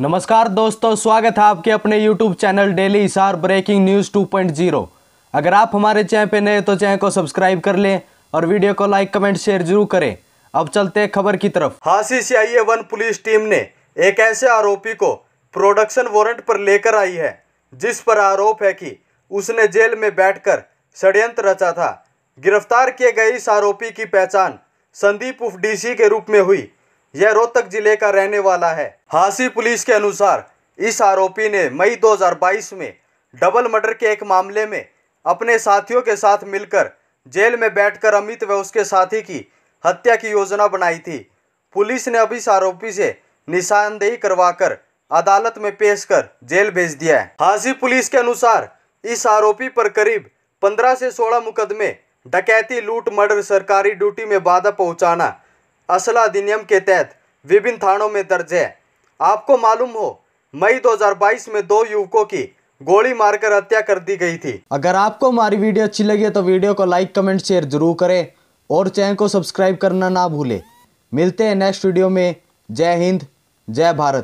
नमस्कार दोस्तों स्वागत है आपके अपने YouTube channel daily Hisar breaking news 2.0 अगर आप हमारे चैनल पे नए तो चैनल को सब्सक्राइब कर लें और वीडियो को लाइक कमेंट शेयर जरूर करें अब चलते हैं खबर की तरफ Hansi CIA one police team ने एक ऐसे आरोपी को प्रोडक्शन वारंट पर लेकर आई है जिस पर आरोप है कि उसने जेल में बैठकर षड्यंत्र रचा था गिरफ्तार किए गए इस आरोपी की पहचान संदीप उफ डीसी के रूप में हुई यह रोहतक जिले का रहने वाला है हासी पुलिस के अनुसार इस आरोपी ने मई 2022 में डबल मर्डर के एक मामले में अपने साथियों के साथ मिलकर जेल में बैठकर अमित व उसके साथी की हत्या की योजना बनाई थी पुलिस ने अब इस आरोपी से निशानदेही करवाकर अदालत में पेश कर जेल भेज दिया है हाजी पुलिस के अनुसार इस आरोपी पर करीब 15 से 16 मुकदमे डकैती लूट मर्डर सरकारी ड्यूटी में बाधा पहुंचाना असला अधिनियम के तहत विभिन्न थानों में दर्ज है आपको मालूम हो मई 2022 में दो युवकों की गोली मारकर हत्या कर दी गई थी अगर आपको हमारी वीडियो अच्छी लगी तो वीडियो को लाइक कमेंट शेयर जरूर करें और चैनल को सब्सक्राइब करना ना भूलें मिलते हैं नेक्स्ट वीडियो में जय हिंद जय भारत